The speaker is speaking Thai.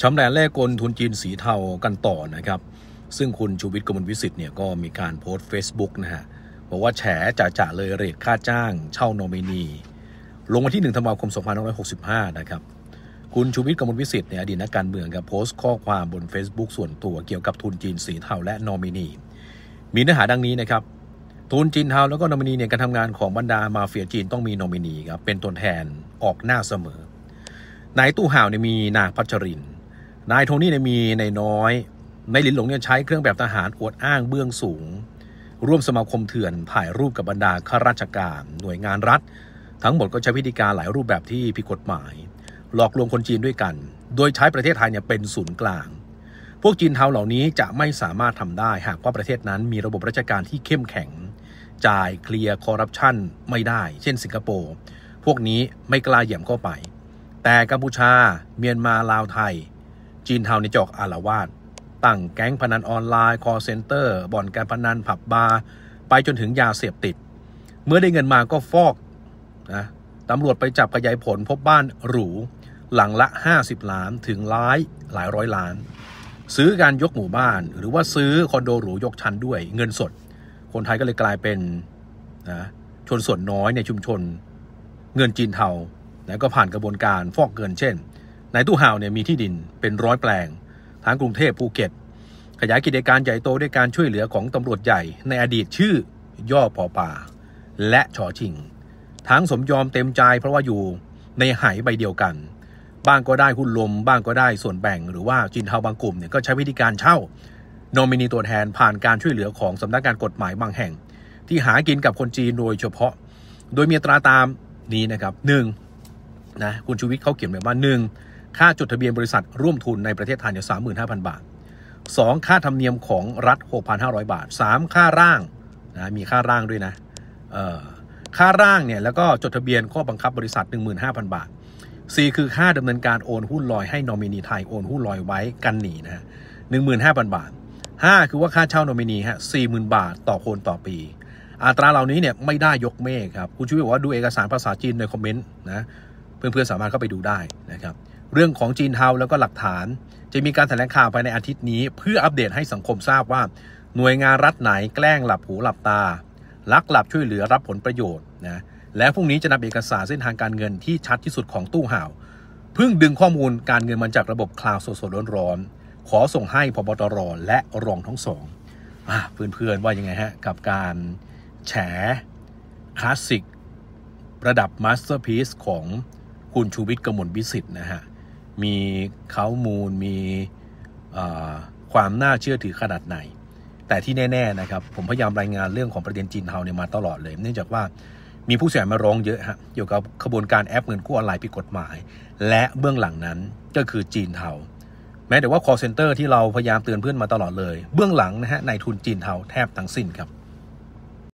ชำแหละแลกกลทุนจีนสีเทากันต่อนะครับ ซึ่งคุณชูวิทย์กมลวิสิทธิ์เนี่ยก็มีการโพสต์เ a c e b o o k นะฮะ บอกว่าแฉจ่าเลยเรทค่าจ้างเช่าโนมินี ลงวันที่ 1ธันวาคม2565 นะครับ คุณชูวิทย์กมลวิสิทธิ์เนี่ยอดีตนักการเมืองกับโพสต์ข้อความบน Facebook ส่วนตัวเกี่ยวกับทุนจีนสีเทาและโนมินี มีเนื้อหาดังนี้นะครับ ทุนจีนเทาแล้วก็โนมินีเนี่ยการทำงานของบรรดามาเฟียจีนต้องมีโนมินีครับเป็นตัวแทนออกหน้าเสมอนายตู้ห่าวเนี่ยมีนาพัชรินทนายโทนี่นมีในน้อย ในหลินหลงเนี่ยใช้เครื่องแบบทหารอวดอ้างเบื้องสูง ร่วมสมาคมเถื่อนถ่ายรูปกับบรรดาข้าราชการ หน่วยงานรัฐ ทั้งหมดก็ใช้วิธีการหลายรูปแบบที่ผิดกฎหมาย หลอกลวงคนจีนด้วยกัน โดยใช้ประเทศไทยเนี่ยเป็นศูนย์กลาง พวกจีนเทาเหล่านี้จะไม่สามารถทำได้หากว่าประเทศนั้น มีระบบราชการที่เข้มแข็งจ่ายเคลียร์คอร์รัปชันไม่ได้ เช่น สิงคโปร์พวกนี้ไม่กล้าเหยียบเข้าไป แต่กัมพูชาเมียนมาลาวไทยจีนเทาในจอกอารวาสตั้งแก๊งพนันออนไลน์คอเซ็นเตอร์ บ่อนการพนันผับบาร์ไปจนถึงยาเสพติด เมื่อได้เงินมาก็ฟอกนะตำรวจไปจับขยายผลพบบ้านหรู หลังละ 50 ล้านถึงร้ายหลายร้อยล้าน ซื้อการยกหมู่บ้าน หรือว่าซื้อคอนโดหรูยกชั้นด้วยเงินสด คนไทยก็เลยกลายเป็นนะชนส่วนน้อยในชุมชน เงินจีนเทาแล้วก็ผ่านกระบวนการฟอกเงินเช่นนายตู้ห่าวเนี่ยมีที่ดินเป็นร้อยแปลงทั้งกรุงเทพภูเก็ต ขยายกิจการใหญ่โตด้วยการช่วยเหลือของตำรวจใหญ่ในอดีตชื่อ ย่อพอป่าและชอชิงทั้งสมยอมเต็มใจเพราะว่าอยู่ในหายใบเดียวกัน บ้างก็ได้หุ้นลม บ้างก็ได้ส่วนแบ่ง หรือว่าจินเทาบางกลุ่มเนี่ยก็ใช้วิธีการเช่า โนมินีตัวแทนผ่านการช่วยเหลือของสำนักงานกฎหมายบางแห่ง ที่หากินกับคนจีนโดยเฉพาะ โดยมีตราตามนี้นะครับหนึ่งนะคุณชูวิทย์เขาเขียนแบบว่าหนึ่งค่าจดทะเบียนบริษัทร่วมทุน ในประเทศไทยอยู่ยสามหมื่นห้าพันบาท 2. ค่าธรรมเนียมของรัฐ 6,500 บาท 3. ค่าร่างนะมีค่าร่างด้วยนะค่าร่างเนี่ยแล้วก็จดทะเบียนข้อบังคับบริษัท 15,000 บาท 4คือค่าดำเนินการโอนหุ้นลอยให้นอมินีไทยโอนหุ้นลอยไว้กันหนีนะหนึ่งหมื่นห้าพันบาท 5 คือว่าค่าเช่านอมินีฮะสี่หมื่นบาทต่อคนต่อปี อัตราเหล่านี้เนี่ยไม่ได้ยกเมฆครับคุณชูวิทย์บอกว่าดูเอกสารภาษาจีนในคอมเมนต์นะเพื่อนๆสามารถเข้าไปดูได้นะครับเรื่องของจีนเทาแล้วก็หลักฐาน จะมีการแถลงข่าวภายในอาทิตย์นี้ เพื่ออัปเดตให้สังคมทราบว่า หน่วยงานรัฐไหนแกล้งหลับหูหลับตา ลักหลับช่วยเหลือรับผลประโยชน์นะและพรุ่งนี้จะนำเอกสารเส้นทางการเงินที่ชัดที่สุดของตู้ห่าวเพิ่งดึงข้อมูลการเงินมาจากระบบคลาวสดๆร้อนๆขอส่งให้พบตร และรองทั้งสองเพื่อนๆว่ายังไงฮะกับการแฉคลาสสิกระดับมาสเตอร์พีซของคุณชูวิทย์กมลวิสิทธ์นะฮะมีเขามูลมีความน่าเชื่อถือขนาดไหน แต่ที่แน่ๆนะครับผมพยายามรายงานเรื่องของประเด็นจีนเทาเนี่ยมาตลอดเลย เนื่องจากว่ามีผู้เสียหายมาร้องเยอะฮะเกี่ยวกับขบวนการแอปเงินกู้ออนไลน์ผิดกฎหมาย และเบื้องหลังนั้นก็คือจีนเทาแม้แต่ว่า call center ที่เราพยายามเตือนเพื่อนมาตลอดเลย เบื้องหลังนะฮะนายทุนจีนเทาแทบทั้งสิ้นครับ